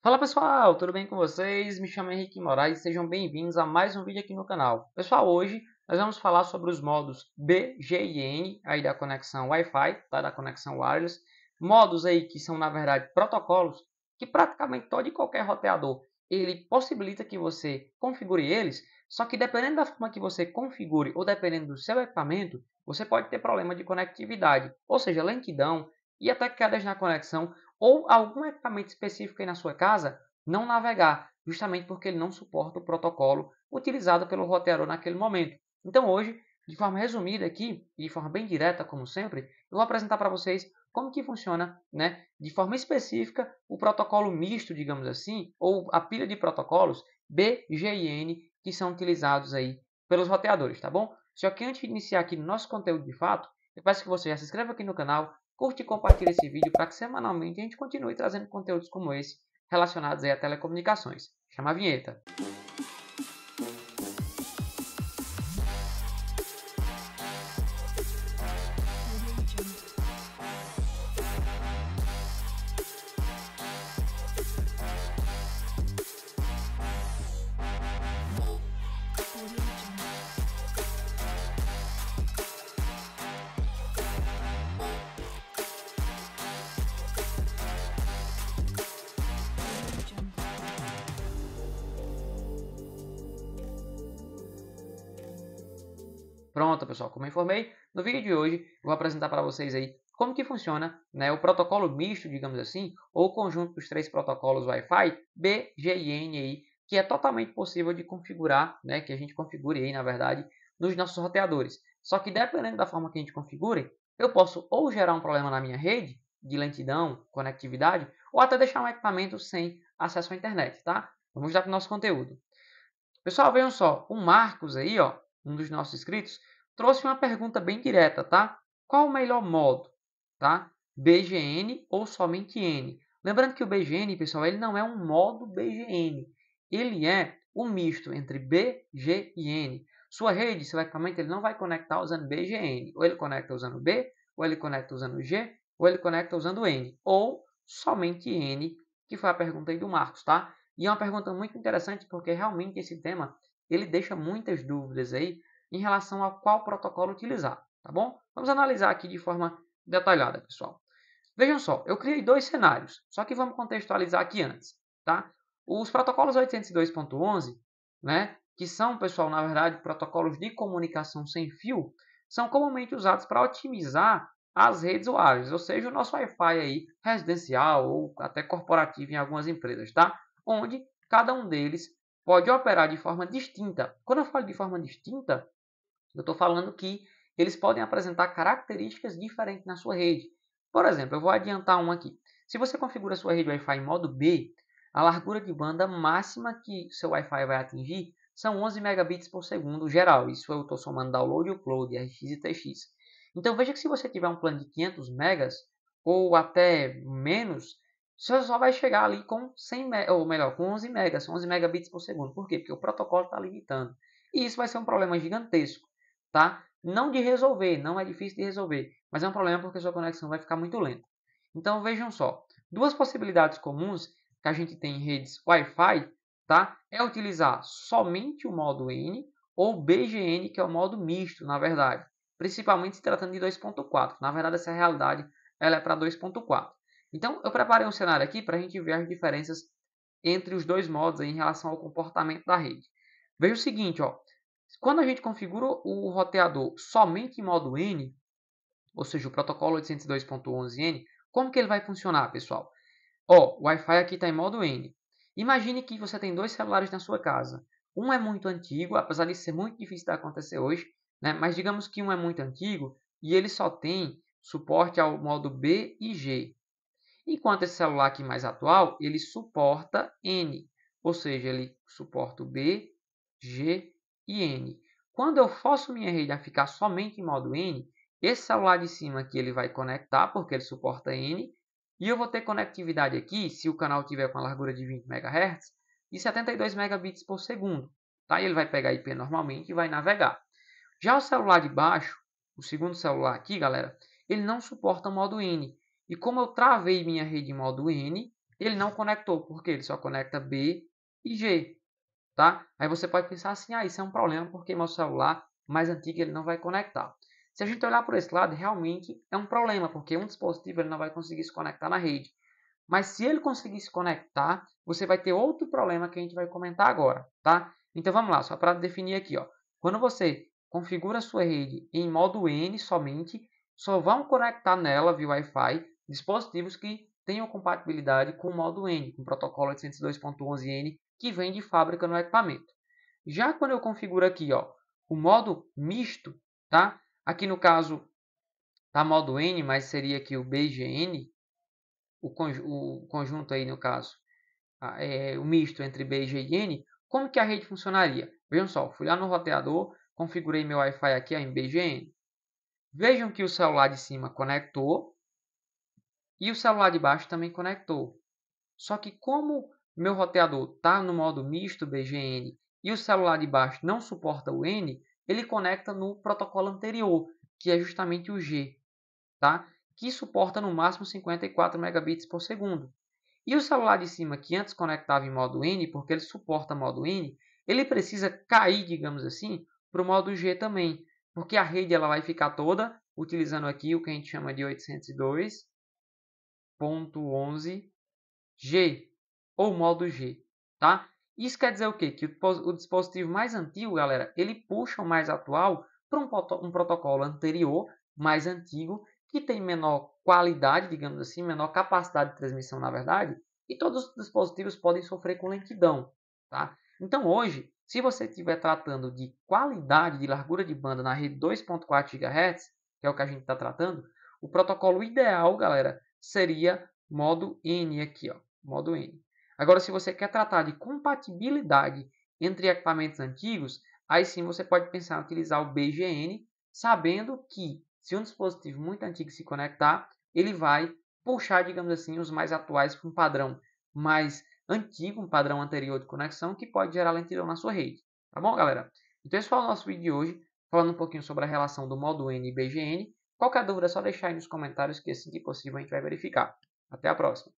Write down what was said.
Fala pessoal, tudo bem com vocês? Me chamo Henrique Moraes e sejam bem-vindos a mais um vídeo aqui no canal. Pessoal, hoje nós vamos falar sobre os modos B, G e N, aí da conexão Wi-Fi, tá? da conexão wireless, modos aí que são, na verdade, protocolos, que praticamente todo e qualquer roteador, ele possibilita que você configure eles, só que dependendo da forma que você configure ou dependendo do seu equipamento, você pode ter problema de conectividade, ou seja, lentidão e até quedas na conexão, ou algum equipamento específico aí na sua casa não navegar, justamente porque ele não suporta o protocolo utilizado pelo roteador naquele momento. Então hoje, de forma resumida aqui e de forma bem direta, como sempre, eu vou apresentar para vocês como que funciona, né, de forma específica, o protocolo misto, digamos assim, ou a pilha de protocolos BGN que são utilizados aí pelos roteadores, tá bom? Só que antes de iniciar aqui nosso conteúdo de fato, eu peço que você já se inscreva aqui no canal, Curte e compartilhe esse vídeo para que semanalmente a gente continue trazendo conteúdos como esse relacionados a telecomunicações. Chama a vinheta! Pronto, pessoal, como eu informei, no vídeo de hoje vou apresentar para vocês aí como que funciona né, o protocolo misto, digamos assim, ou o conjunto dos três protocolos Wi-Fi, B, G e N aí, que é totalmente possível de configurar, né, que a gente configure aí, na verdade, nos nossos roteadores. Só que dependendo da forma que a gente configure, eu posso ou gerar um problema na minha rede, de lentidão, conectividade, ou até deixar um equipamento sem acesso à internet, tá? Vamos dar para o nosso conteúdo. Pessoal, vejam só, o Marcos aí, ó, um dos nossos inscritos, trouxe uma pergunta bem direta, tá? Qual o melhor modo, tá? BGN ou somente N? Lembrando que o BGN, pessoal, ele não é um modo BGN. Ele é um misto entre B, G e N. Sua rede, selectamente, ele não vai conectar usando BGN. Ou ele conecta usando B, ou ele conecta usando G, ou ele conecta usando N. Ou somente N, que foi a pergunta aí do Marcos, tá? E é uma pergunta muito interessante porque realmente esse tema ele deixa muitas dúvidas aí em relação a qual protocolo utilizar, tá bom? Vamos analisar aqui de forma detalhada, pessoal. Vejam só, eu criei dois cenários, só que vamos contextualizar aqui antes, tá? Os protocolos 802.11, né, que são, pessoal, na verdade, protocolos de comunicação sem fio, são comumente usados para otimizar as redes wireless, ou seja, o nosso Wi-Fi aí residencial ou até corporativo em algumas empresas, tá? Onde cada um deles pode operar de forma distinta. Quando eu falo de forma distinta, eu estou falando que eles podem apresentar características diferentes na sua rede. Por exemplo, eu vou adiantar um aqui. Se você configura sua rede Wi-Fi em modo B, a largura de banda máxima que seu Wi-Fi vai atingir são 11 megabits por segundo geral. Isso eu estou somando download, upload, RX e TX. Então veja que se você tiver um plano de 500 megas ou até menos, você só vai chegar ali com 100 ou melhor, com 11 megas, 11 megabits por segundo. Por quê? Porque o protocolo está limitando. E isso vai ser um problema gigantesco, tá? Não de resolver, não é difícil de resolver, mas é um problema porque sua conexão vai ficar muito lenta. Então vejam só, duas possibilidades comuns que a gente tem em redes Wi-Fi, tá? É utilizar somente o modo N ou BGN, que é o modo misto, na verdade. Principalmente se tratando de 2.4. Na verdade, essa realidade ela é para 2.4. Então, eu preparei um cenário aqui para a gente ver as diferenças entre os dois modos em relação ao comportamento da rede. Veja o seguinte, ó, quando a gente configura o roteador somente em modo N, ou seja, o protocolo 802.11n, como que ele vai funcionar, pessoal? Ó, o Wi-Fi aqui está em modo N. Imagine que você tem dois celulares na sua casa. Um é muito antigo, apesar de ser muito difícil de acontecer hoje, né? mas digamos que um é muito antigo e ele só tem suporte ao modo B e G. Enquanto esse celular aqui mais atual, ele suporta N, ou seja, ele suporta o B, G e N. Quando eu forço minha rede a ficar somente em modo N, esse celular de cima aqui ele vai conectar, porque ele suporta N, e eu vou ter conectividade aqui, se o canal tiver com a largura de 20 MHz, e 72 megabits por segundo. Tá? E ele vai pegar IP normalmente e vai navegar. Já o celular de baixo, o segundo celular aqui, galera, ele não suporta modo N. E como eu travei minha rede em modo N, ele não conectou, porque ele só conecta B e G. Tá? Aí você pode pensar assim, ah, isso é um problema, porque meu celular mais antigo ele não vai conectar. Se a gente olhar por esse lado, realmente é um problema, porque um dispositivo ele não vai conseguir se conectar na rede. Mas se ele conseguir se conectar, você vai ter outro problema que a gente vai comentar agora, tá? Então vamos lá, só para definir aqui, ó. Quando você configura a sua rede em modo N somente, só vão conectar nela via Wi-Fi dispositivos que tenham compatibilidade com o modo N, com o protocolo 802.11n que vem de fábrica no equipamento. Já quando eu configuro aqui ó, o modo misto, tá? aqui no caso tá modo N, mas seria aqui o BGN, o, conju o conjunto aí no caso, é, o misto entre BG e N, como que a rede funcionaria? Vejam só, fui lá no roteador, configurei meu Wi-Fi aqui ó, em BGN. Vejam que o celular de cima conectou, e o celular de baixo também conectou. Só que como meu roteador está no modo misto BGN e o celular de baixo não suporta o N, ele conecta no protocolo anterior, que é justamente o G, tá? que suporta no máximo 54 megabits por segundo. E o celular de cima, que antes conectava em modo N, porque ele suporta modo N, ele precisa cair, digamos assim, para o modo G também, porque a rede ela vai ficar toda utilizando aqui o que a gente chama de 802 2.11g ou modo G, tá? Isso quer dizer o quê? Que o dispositivo mais antigo, galera, ele puxa o mais atual para um protocolo anterior, mais antigo, que tem menor qualidade, digamos assim, menor capacidade de transmissão, na verdade, e todos os dispositivos podem sofrer com lentidão, tá? Então, hoje, se você estiver tratando de qualidade de largura de banda na rede 2.4 GHz, que é o que a gente está tratando, o protocolo ideal, galera, seria modo N aqui, ó, modo N. Agora, se você quer tratar de compatibilidade entre equipamentos antigos, aí sim você pode pensar em utilizar o BGN, sabendo que se um dispositivo muito antigo se conectar, ele vai puxar, digamos assim, os mais atuais para um padrão mais antigo, um padrão anterior de conexão, que pode gerar lentidão na sua rede. Tá bom, galera? Então, esse foi o nosso vídeo de hoje, falando um pouquinho sobre a relação do modo N e BGN. Qualquer dúvida é só deixar aí nos comentários que assim que tipo possível a gente vai verificar. Até a próxima!